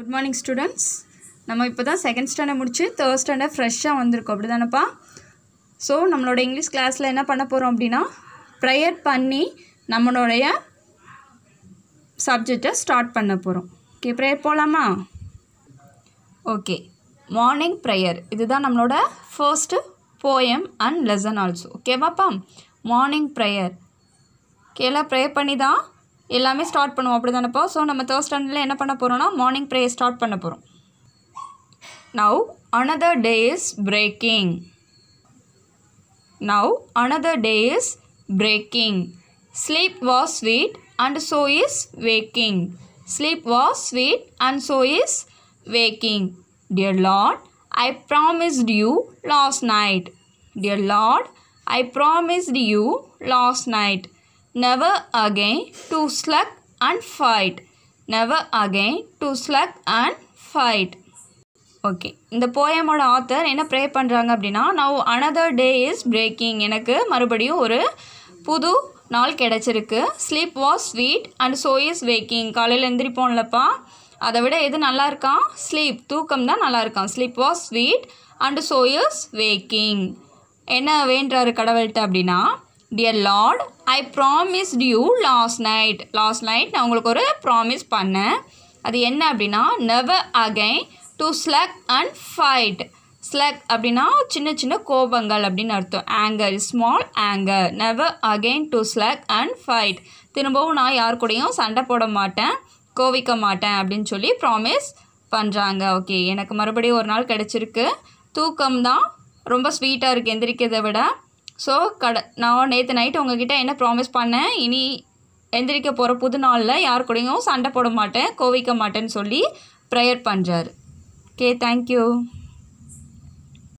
good morning students நம்ம இப்போ தான் செகண்ட் ஸ்டாண்டர்ட் முடிச்சு தேர்ட் ஸ்டாண்டர்ட் ஃப்ரெஷ்ஷாக வந்திருக்கோம் அப்படி தானேப்பா ஸோ நம்மளோட இங்கிலீஷ் கிளாஸில் என்ன பண்ண போகிறோம் அப்படின்னா ப்ரேயர் பண்ணி நம்மளுடைய சப்ஜெக்டை ஸ்டார்ட் பண்ண போகிறோம் ஓகே ப்ரேயர் போகலாமா ஓகே மார்னிங் ப்ரேயர் இதுதான் நம்மளோட first poem and lesson also ஓகேவாப்பா மார்னிங் ப்ரேயர் ஓகேலாம் ப்ரேயர் பண்ணி தான் எல்லாமே ஸ்டார்ட் பண்ணுவோம் அப்படி தானேப்போ ஸோ நம்ம தேர்ட் ஸ்டாண்டர்டில் என்ன பண்ண போகிறோம்னா மார்னிங் ப்ரேயர் ஸ்டார்ட் பண்ண போகிறோம் now another day is breaking now another day is breaking sleep was sweet and so is waking sleep was sweet and so is waking dear Lord I promised you last night dear Lord I promised you last night never again to slug and fight never again to slug and fight okay இந்த போயமோட author என்ன pray பண்ணுறாங்க அப்படின்னா நான் another day is braking எனக்கு மறுபடியும் ஒரு புது நாள் கிடச்சிருக்கு sleep was sweet and so is waking காலையில் எந்திரிப்போம்லப்பா அதை விட எது நல்லா இருக்கான் ஸ்லீப் தூக்கம் தான் நல்லா இருக்கான் sleep was sweet and so is waking என்ன வேண்டாரு கடவுள்கிட்ட அப்படின்னா dear Lord I promise you last night last night நான் உங்களுக்கு ஒரு ப்ராமிஸ் பண்ணேன் அது என்ன அப்படின்னா never again to slug and fight slug அப்படின்னா சின்ன சின்ன கோபங்கள் அப்படின்னு அர்த்தம் anger small anger never again to slug and fight திரும்பவும் நான் யார் கூடயும் சண்டை போட மாட்டேன் கோவிக்க மாட்டேன் அப்படின்னு சொல்லி ப்ராமிஸ் பண்ணுறாங்க ஓகே எனக்கு மறுபடியும் ஒரு நாள் கிடச்சிருக்கு தூக்கம் தான் ரொம்ப ஸ்வீட்டாக இருக்குது எந்திரிக்கிறதை விட ஸோ கட நான் நேற்று நைட்டு உங்ககிட்ட என்ன ப்ராமிஸ் பண்ணேன் இனி எந்திரிக்க போகிற புது நாளில் யார் கூடயும் சண்டை போட மாட்டேன் கோவிக்க மாட்டேன்னு சொல்லி ப்ரேயர் பண்ணுறாரு ஓகே தேங்க்யூ